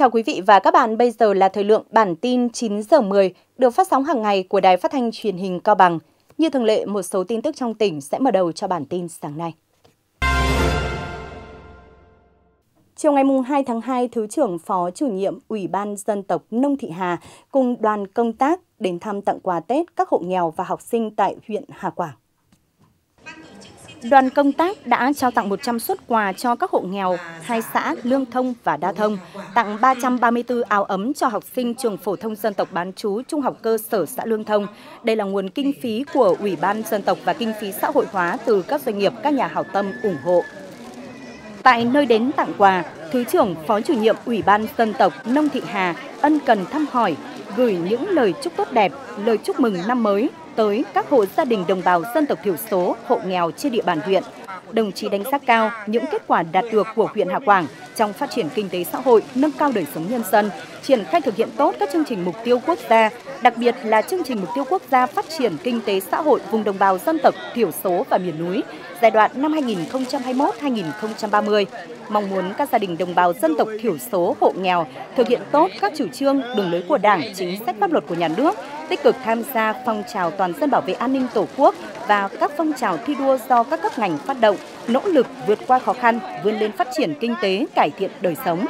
chào quý vị và các bạn. Bây giờ là thời lượng bản tin 9 giờ 10 được phát sóng hàng ngày của Đài Phát thanh Truyền hình Cao Bằng. Như thường lệ, một số tin tức trong tỉnh sẽ mở đầu cho bản tin sáng nay. Chiều ngày 2 tháng 2, Thứ trưởng Phó chủ nhiệm Ủy ban Dân tộc Nông Thị Hà cùng đoàn công tác đến thăm tặng quà Tết các hộ nghèo và học sinh tại huyện Hà Quảng đoàn công tác đã trao tặng 100 xuất quà cho các hộ nghèo, hai xã Lương Thông và Đa Thông, tặng 334 áo ấm cho học sinh trường phổ thông dân tộc bán chú trung học cơ sở xã Lương Thông. Đây là nguồn kinh phí của Ủy ban dân tộc và kinh phí xã hội hóa từ các doanh nghiệp, các nhà hảo tâm ủng hộ. Tại nơi đến tặng quà, Thứ trưởng Phó chủ nhiệm Ủy ban dân tộc Nông Thị Hà ân cần thăm hỏi, gửi những lời chúc tốt đẹp, lời chúc mừng năm mới tới các hộ gia đình đồng bào dân tộc thiểu số, hộ nghèo trên địa bàn huyện đồng chí đánh giá cao những kết quả đạt được của huyện Hà Quảng trong phát triển kinh tế xã hội, nâng cao đời sống nhân dân, triển khai thực hiện tốt các chương trình mục tiêu quốc gia, đặc biệt là chương trình mục tiêu quốc gia phát triển kinh tế xã hội vùng đồng bào dân tộc thiểu số và miền núi giai đoạn năm 2021-2030. Mong muốn các gia đình đồng bào dân tộc thiểu số hộ nghèo thực hiện tốt các chủ trương, đường lối của Đảng, chính sách pháp luật của nhà nước, tích cực tham gia phong trào toàn dân bảo vệ an ninh Tổ quốc, và các phong trào thi đua do các cấp ngành phát động, nỗ lực vượt qua khó khăn, vươn lên phát triển kinh tế, cải thiện đời sống.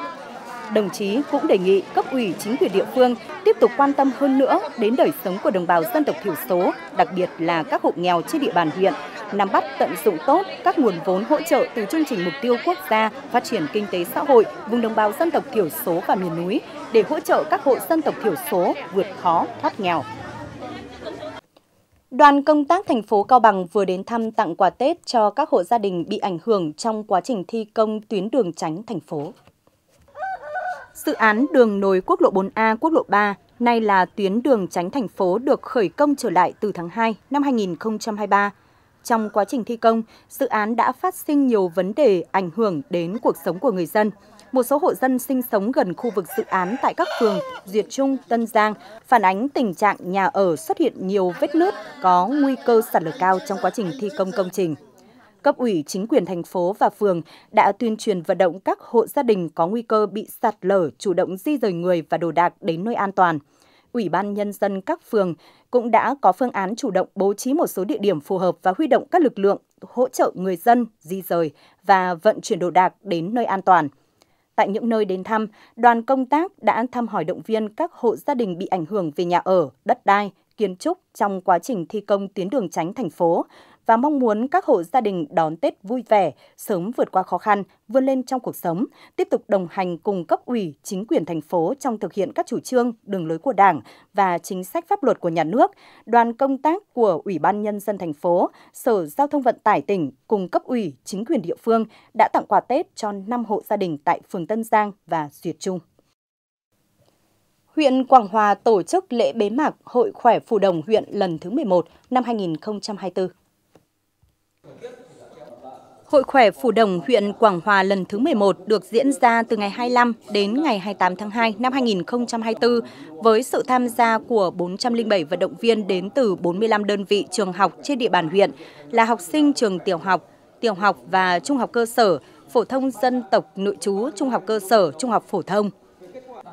Đồng chí cũng đề nghị cấp ủy chính quyền địa phương tiếp tục quan tâm hơn nữa đến đời sống của đồng bào dân tộc thiểu số, đặc biệt là các hộ nghèo trên địa bàn huyện, nắm bắt tận dụng tốt các nguồn vốn hỗ trợ từ chương trình mục tiêu quốc gia phát triển kinh tế xã hội vùng đồng bào dân tộc thiểu số và miền núi để hỗ trợ các hộ dân tộc thiểu số vượt khó thoát nghèo. Đoàn công tác thành phố Cao Bằng vừa đến thăm tặng quà Tết cho các hộ gia đình bị ảnh hưởng trong quá trình thi công tuyến đường tránh thành phố. Dự án đường nối quốc lộ 4A, quốc lộ 3, nay là tuyến đường tránh thành phố được khởi công trở lại từ tháng 2 năm 2023. Trong quá trình thi công, dự án đã phát sinh nhiều vấn đề ảnh hưởng đến cuộc sống của người dân – một số hộ dân sinh sống gần khu vực dự án tại các phường Duyệt Trung, Tân Giang phản ánh tình trạng nhà ở xuất hiện nhiều vết nứt có nguy cơ sạt lở cao trong quá trình thi công công trình. Cấp ủy chính quyền thành phố và phường đã tuyên truyền vận động các hộ gia đình có nguy cơ bị sạt lở chủ động di rời người và đồ đạc đến nơi an toàn. Ủy ban Nhân dân các phường cũng đã có phương án chủ động bố trí một số địa điểm phù hợp và huy động các lực lượng hỗ trợ người dân di rời và vận chuyển đồ đạc đến nơi an toàn. Tại những nơi đến thăm, đoàn công tác đã thăm hỏi động viên các hộ gia đình bị ảnh hưởng về nhà ở, đất đai, kiến trúc trong quá trình thi công tuyến đường tránh thành phố và mong muốn các hộ gia đình đón Tết vui vẻ, sớm vượt qua khó khăn, vươn lên trong cuộc sống, tiếp tục đồng hành cùng cấp ủy, chính quyền thành phố trong thực hiện các chủ trương, đường lối của Đảng và chính sách pháp luật của nhà nước. Đoàn công tác của Ủy ban nhân dân thành phố, Sở Giao thông Vận tải tỉnh cùng cấp ủy, chính quyền địa phương đã tặng quà Tết cho 5 hộ gia đình tại phường Tân Giang và Duyệt Trung huyện Quảng Hòa tổ chức lễ bế mạc Hội Khỏe Phù Đồng huyện lần thứ 11 năm 2024. Hội khỏe Phù Đồng huyện Quảng Hòa lần thứ 11 được diễn ra từ ngày 25 đến ngày 28 tháng 2 năm 2024 với sự tham gia của 407 vận động viên đến từ 45 đơn vị trường học trên địa bàn huyện là học sinh trường tiểu học, tiểu học và trung học cơ sở, phổ thông dân tộc nội trú, trung học cơ sở, trung học phổ thông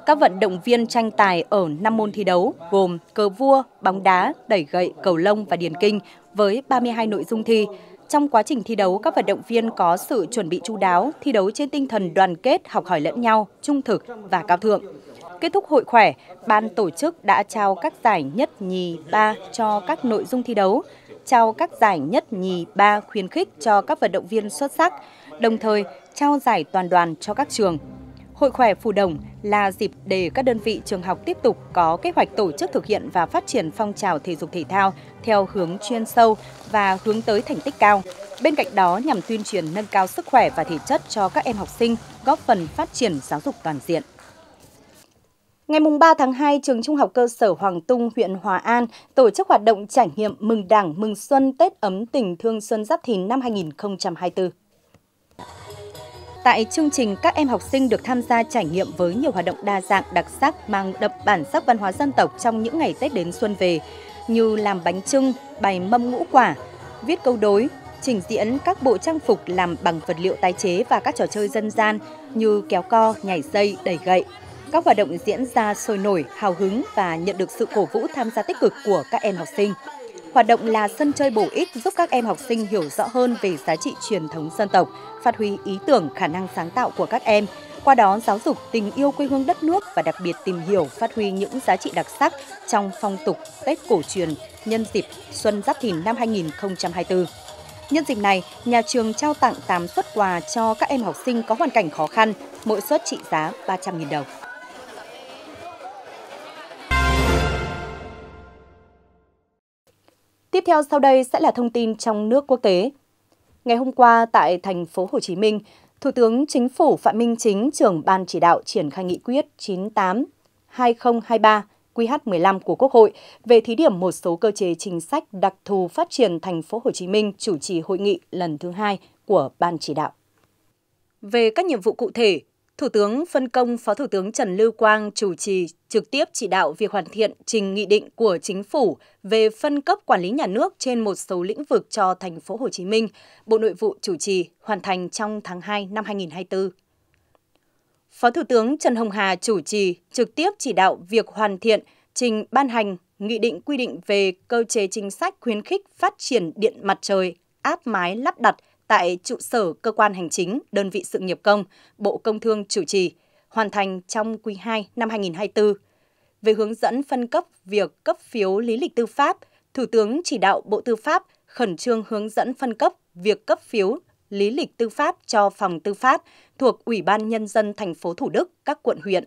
các vận động viên tranh tài ở 5 môn thi đấu gồm cờ vua, bóng đá, đẩy gậy, cầu lông và điền kinh với 32 nội dung thi. Trong quá trình thi đấu, các vận động viên có sự chuẩn bị chu đáo, thi đấu trên tinh thần đoàn kết, học hỏi lẫn nhau, trung thực và cao thượng. Kết thúc hội khỏe, ban tổ chức đã trao các giải nhất, nhì, ba cho các nội dung thi đấu, trao các giải nhất, nhì, ba khuyến khích cho các vận động viên xuất sắc, đồng thời trao giải toàn đoàn cho các trường. Hội khỏe Phù Đồng là dịp để các đơn vị trường học tiếp tục có kế hoạch tổ chức thực hiện và phát triển phong trào thể dục thể thao theo hướng chuyên sâu và hướng tới thành tích cao. Bên cạnh đó nhằm tuyên truyền nâng cao sức khỏe và thể chất cho các em học sinh, góp phần phát triển giáo dục toàn diện. Ngày 3 tháng 2, trường Trung học cơ sở Hoàng Tung, huyện Hòa An tổ chức hoạt động trải nghiệm mừng Đảng, mừng xuân Tết ấm tình thương xuân Giáp Thìn năm 2024. Tại chương trình, các em học sinh được tham gia trải nghiệm với nhiều hoạt động đa dạng, đặc sắc mang đậm bản sắc văn hóa dân tộc trong những ngày Tết đến xuân về, như làm bánh trưng, bày mâm ngũ quả, viết câu đối, trình diễn các bộ trang phục làm bằng vật liệu tái chế và các trò chơi dân gian như kéo co, nhảy dây, đẩy gậy. Các hoạt động diễn ra sôi nổi, hào hứng và nhận được sự cổ vũ tham gia tích cực của các em học sinh. Hoạt động là sân chơi bổ ích giúp các em học sinh hiểu rõ hơn về giá trị truyền thống dân tộc, phát huy ý tưởng, khả năng sáng tạo của các em, qua đó giáo dục tình yêu quê hương đất nước và đặc biệt tìm hiểu, phát huy những giá trị đặc sắc trong phong tục Tết cổ truyền nhân dịp Xuân Giáp Thìn năm 2024. Nhân dịp này, nhà trường trao tặng 8 suất quà cho các em học sinh có hoàn cảnh khó khăn, mỗi suất trị giá 300.000 đồng. Tiếp theo sau đây sẽ là thông tin trong nước quốc tế. Ngày hôm qua tại thành phố Hồ Chí Minh, Thủ tướng Chính phủ Phạm Minh Chính trưởng ban chỉ đạo triển khai nghị quyết 98 2023 QH15 của Quốc hội về thí điểm một số cơ chế chính sách đặc thù phát triển thành phố Hồ Chí Minh chủ trì hội nghị lần thứ hai của ban chỉ đạo. Về các nhiệm vụ cụ thể, Thủ tướng phân công Phó Thủ tướng Trần Lưu Quang chủ trì trực tiếp chỉ đạo việc hoàn thiện trình nghị định của chính phủ về phân cấp quản lý nhà nước trên một số lĩnh vực cho thành phố Hồ Chí Minh, Bộ Nội vụ chủ trì hoàn thành trong tháng 2 năm 2024. Phó Thủ tướng Trần Hồng Hà chủ trì trực tiếp chỉ đạo việc hoàn thiện trình ban hành nghị định quy định về cơ chế chính sách khuyến khích phát triển điện mặt trời áp mái lắp đặt tại trụ sở cơ quan hành chính, đơn vị sự nghiệp công, Bộ Công Thương chủ trì, hoàn thành trong quý 2 năm 2024. Về hướng dẫn phân cấp việc cấp phiếu lý lịch tư pháp, Thủ tướng chỉ đạo Bộ Tư pháp khẩn trương hướng dẫn phân cấp việc cấp phiếu lý lịch tư pháp cho phòng tư pháp thuộc Ủy ban nhân dân thành phố Thủ Đức, các quận huyện.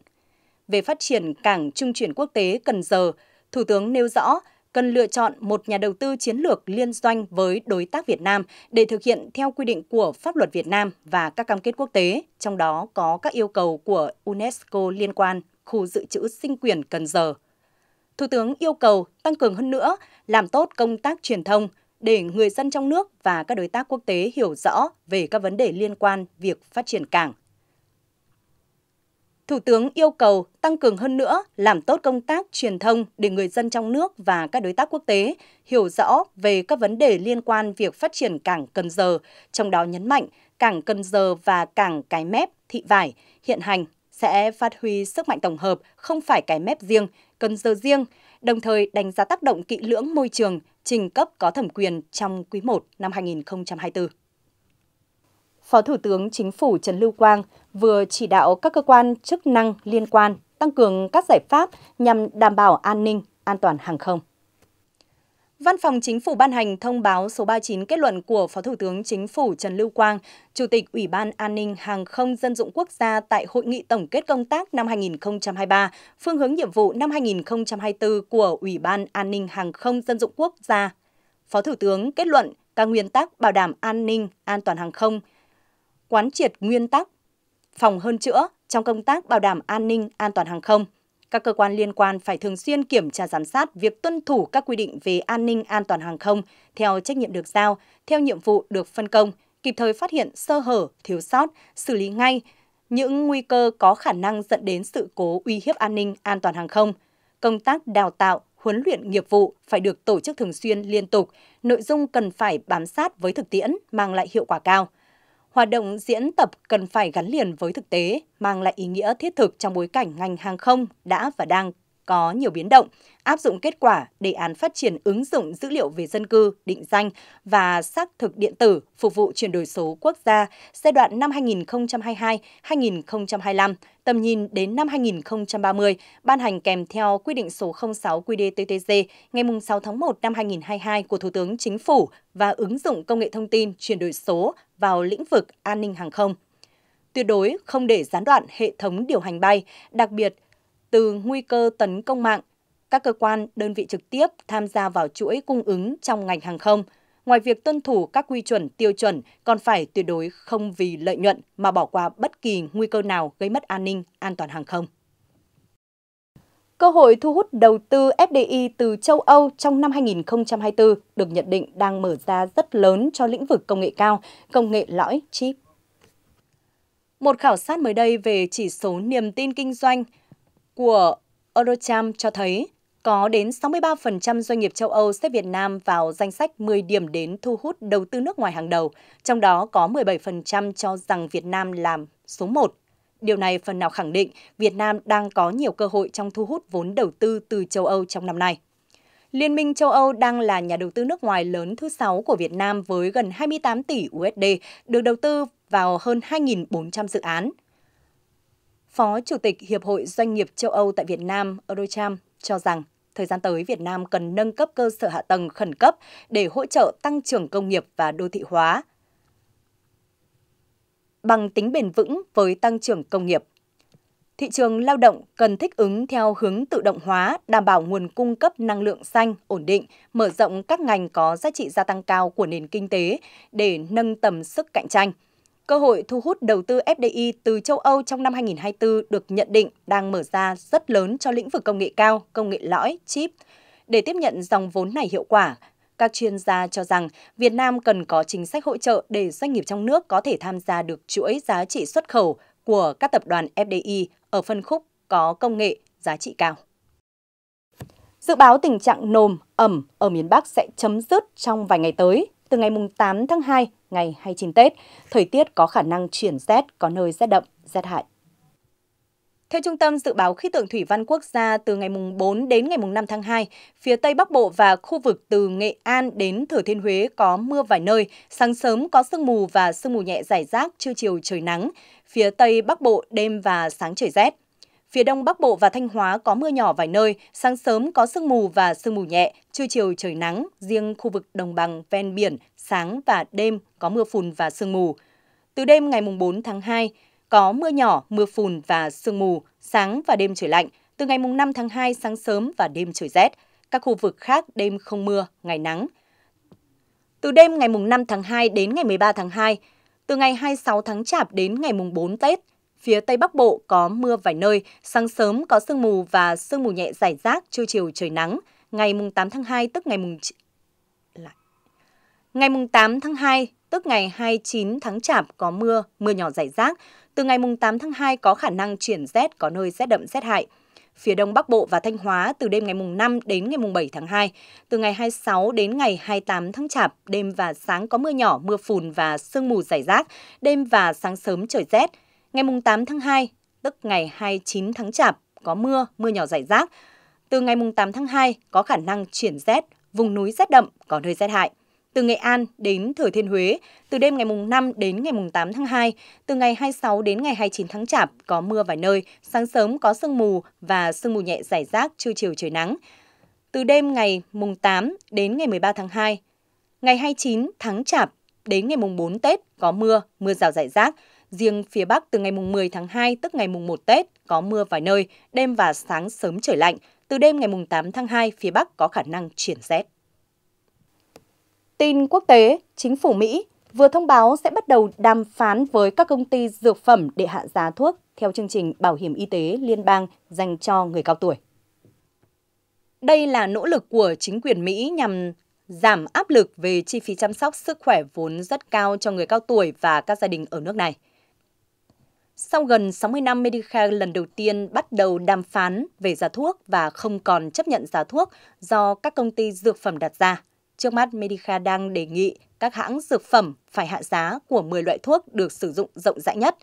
Về phát triển cảng trung chuyển quốc tế Cần Giờ, Thủ tướng nêu rõ cần lựa chọn một nhà đầu tư chiến lược liên doanh với đối tác Việt Nam để thực hiện theo quy định của pháp luật Việt Nam và các cam kết quốc tế, trong đó có các yêu cầu của UNESCO liên quan khu dự trữ sinh quyền Cần Giờ. Thủ tướng yêu cầu tăng cường hơn nữa làm tốt công tác truyền thông để người dân trong nước và các đối tác quốc tế hiểu rõ về các vấn đề liên quan việc phát triển cảng, Thủ tướng yêu cầu tăng cường hơn nữa làm tốt công tác truyền thông để người dân trong nước và các đối tác quốc tế hiểu rõ về các vấn đề liên quan việc phát triển cảng Cần Giờ, trong đó nhấn mạnh cảng Cần Giờ và cảng Cái Mép, Thị Vải hiện hành sẽ phát huy sức mạnh tổng hợp, không phải Cái Mép riêng, Cần Giờ riêng, đồng thời đánh giá tác động kỹ lưỡng môi trường, trình cấp có thẩm quyền trong quý 1 năm 2024. Phó Thủ tướng Chính phủ Trần Lưu Quang vừa chỉ đạo các cơ quan chức năng liên quan tăng cường các giải pháp nhằm đảm bảo an ninh, an toàn hàng không. Văn phòng Chính phủ ban hành thông báo số 39 kết luận của Phó Thủ tướng Chính phủ Trần Lưu Quang, Chủ tịch Ủy ban An ninh Hàng không Dân dụng Quốc gia tại Hội nghị Tổng kết công tác năm 2023, phương hướng nhiệm vụ năm 2024 của Ủy ban An ninh Hàng không Dân dụng Quốc gia. Phó Thủ tướng kết luận các nguyên tắc bảo đảm an ninh, an toàn hàng không quán triệt nguyên tắc phòng hơn chữa trong công tác bảo đảm an ninh an toàn hàng không. Các cơ quan liên quan phải thường xuyên kiểm tra giám sát việc tuân thủ các quy định về an ninh an toàn hàng không theo trách nhiệm được giao, theo nhiệm vụ được phân công, kịp thời phát hiện sơ hở, thiếu sót, xử lý ngay những nguy cơ có khả năng dẫn đến sự cố uy hiếp an ninh an toàn hàng không. Công tác đào tạo, huấn luyện nghiệp vụ phải được tổ chức thường xuyên liên tục, nội dung cần phải bám sát với thực tiễn mang lại hiệu quả cao – hoạt động diễn tập cần phải gắn liền với thực tế, mang lại ý nghĩa thiết thực trong bối cảnh ngành hàng không đã và đang có nhiều biến động, áp dụng kết quả đề án phát triển ứng dụng dữ liệu về dân cư, định danh và xác thực điện tử phục vụ chuyển đổi số quốc gia giai đoạn năm 2022-2025, tầm nhìn đến năm 2030, ban hành kèm theo quy định số 06 qđ ngày 6 tháng 1 năm 2022 của Thủ tướng Chính phủ và ứng dụng công nghệ thông tin chuyển đổi số vào lĩnh vực an ninh hàng không. Tuyệt đối không để gián đoạn hệ thống điều hành bay, đặc biệt – từ nguy cơ tấn công mạng. Các cơ quan, đơn vị trực tiếp tham gia vào chuỗi cung ứng trong ngành hàng không, ngoài việc tuân thủ các quy chuẩn tiêu chuẩn còn phải tuyệt đối không vì lợi nhuận mà bỏ qua bất kỳ nguy cơ nào gây mất an ninh, an toàn hàng không. Cơ hội thu hút đầu tư FDI từ châu Âu trong năm 2024 được nhận định đang mở ra rất lớn cho lĩnh vực công nghệ cao, công nghệ lõi, chip. Một khảo sát mới đây về chỉ số niềm tin kinh doanh của Eurocharm cho thấy có đến 63% doanh nghiệp châu Âu xếp Việt Nam vào danh sách 10 điểm đến thu hút đầu tư nước ngoài hàng đầu, trong đó có 17% cho rằng Việt Nam làm số 1. Điều này phần nào khẳng định Việt Nam đang có nhiều cơ hội trong thu hút vốn đầu tư từ châu Âu trong năm nay. Liên minh châu Âu đang là nhà đầu tư nước ngoài lớn thứ 6 của Việt Nam với gần 28 tỷ USD được đầu tư vào hơn 2.400 dự án. Phó Chủ tịch Hiệp hội Doanh nghiệp châu Âu tại Việt Nam Eurocham cho rằng thời gian tới Việt Nam cần nâng cấp cơ sở hạ tầng khẩn cấp để hỗ trợ tăng trưởng công nghiệp và đô thị hóa. Bằng tính bền vững với tăng trưởng công nghiệp, thị trường lao động cần thích ứng theo hướng tự động hóa, đảm bảo nguồn cung cấp năng lượng xanh ổn định, mở rộng các ngành có giá trị gia tăng cao của nền kinh tế để nâng tầm sức cạnh tranh – cơ hội thu hút đầu tư FDI từ châu Âu trong năm 2024 được nhận định đang mở ra rất lớn cho lĩnh vực công nghệ cao, công nghệ lõi, chip. Để tiếp nhận dòng vốn này hiệu quả, các chuyên gia cho rằng Việt Nam cần có chính sách hỗ trợ để doanh nghiệp trong nước có thể tham gia được chuỗi giá trị xuất khẩu của các tập đoàn FDI ở phân khúc có công nghệ giá trị cao. Dự báo tình trạng nồm, ẩm ở miền Bắc sẽ chấm dứt trong vài ngày tới từ ngày 8 tháng 2, ngày 29 Tết, thời tiết có khả năng chuyển rét, có nơi rét đậm, rét hại. Theo Trung tâm Dự báo Khí tượng Thủy văn Quốc gia, từ ngày 4 đến ngày 5 tháng 2, phía Tây Bắc Bộ và khu vực từ Nghệ An đến Thừa Thiên Huế có mưa vài nơi, sáng sớm có sương mù và sương mù nhẹ rải rác, trưa chiều trời nắng. Phía Tây Bắc Bộ đêm và sáng trời rét. Phía đông Bắc Bộ và Thanh Hóa có mưa nhỏ vài nơi, sáng sớm có sương mù và sương mù nhẹ, trưa chiều trời nắng, riêng khu vực đồng bằng ven biển sáng và đêm có mưa phùn và sương mù. Từ đêm ngày mùng 4 tháng 2 có mưa nhỏ, mưa phùn và sương mù, sáng và đêm trời lạnh. Từ ngày mùng 5 tháng 2 sáng sớm và đêm trời rét. Các khu vực khác đêm không mưa, ngày nắng. Từ đêm ngày mùng 5 tháng 2 đến ngày 13 tháng 2, từ ngày 26 tháng Chạp đến ngày mùng 4 Tết, Phía Tây Bắc Bộ có mưa vài nơi, sáng sớm có sương mù và sương mù nhẹ rải rác, trưa chiều trời nắng. Ngày mùng 8 tháng 2 tức ngày mùng Ngày mùng 8 tháng 2 tức ngày 29 tháng Chạp có mưa, mưa nhỏ rải rác. Từ ngày mùng 8 tháng 2 có khả năng chuyển rét có nơi rét đậm rét hại. Phía Đông Bắc Bộ và Thanh Hóa từ đêm ngày mùng 5 đến ngày mùng 7 tháng 2, từ ngày 26 đến ngày 28 tháng Chạp, đêm và sáng có mưa nhỏ, mưa phùn và sương mù rải rác, đêm và sáng sớm trời rét. Ngày 8 tháng 2, tức ngày 29 tháng Chạp, có mưa, mưa nhỏ rải rác. Từ ngày 8 tháng 2, có khả năng chuyển rét, vùng núi rét đậm, có nơi rét hại. Từ Nghệ An đến Thừa Thiên Huế, từ đêm ngày mùng 5 đến ngày mùng 8 tháng 2, từ ngày 26 đến ngày 29 tháng Chạp có mưa vài nơi, sáng sớm có sương mù và sương mù nhẹ rải rác, trưa chiều trời nắng. Từ đêm ngày mùng 8 đến ngày 13 tháng 2, ngày 29 tháng Chạp đến ngày mùng 4 Tết có mưa, mưa rào rải rác, Riêng phía Bắc từ ngày mùng 10 tháng 2 tức ngày mùng 1 Tết có mưa vài nơi, đêm và sáng sớm trời lạnh. Từ đêm ngày mùng 8 tháng 2 phía Bắc có khả năng chuyển rét. Tin quốc tế, chính phủ Mỹ vừa thông báo sẽ bắt đầu đàm phán với các công ty dược phẩm để hạ giá thuốc theo chương trình bảo hiểm y tế liên bang dành cho người cao tuổi. Đây là nỗ lực của chính quyền Mỹ nhằm giảm áp lực về chi phí chăm sóc sức khỏe vốn rất cao cho người cao tuổi và các gia đình ở nước này. Sau gần 60 năm, Medicare lần đầu tiên bắt đầu đàm phán về giá thuốc và không còn chấp nhận giá thuốc do các công ty dược phẩm đặt ra. Trước mắt, Medicare đang đề nghị các hãng dược phẩm phải hạ giá của 10 loại thuốc được sử dụng rộng rãi nhất.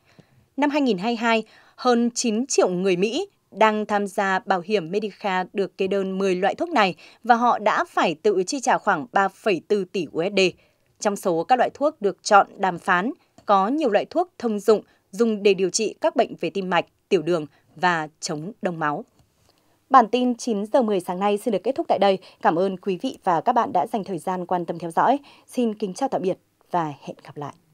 Năm 2022, hơn 9 triệu người Mỹ đang tham gia bảo hiểm Medicare được kê đơn 10 loại thuốc này và họ đã phải tự chi trả khoảng 3,4 tỷ USD. Trong số các loại thuốc được chọn đàm phán, có nhiều loại thuốc thông dụng – dùng để điều trị các bệnh về tim mạch, tiểu đường và chống đông máu. Bản tin 9 giờ 10 sáng nay xin được kết thúc tại đây. Cảm ơn quý vị và các bạn đã dành thời gian quan tâm theo dõi. Xin kính chào tạm biệt và hẹn gặp lại.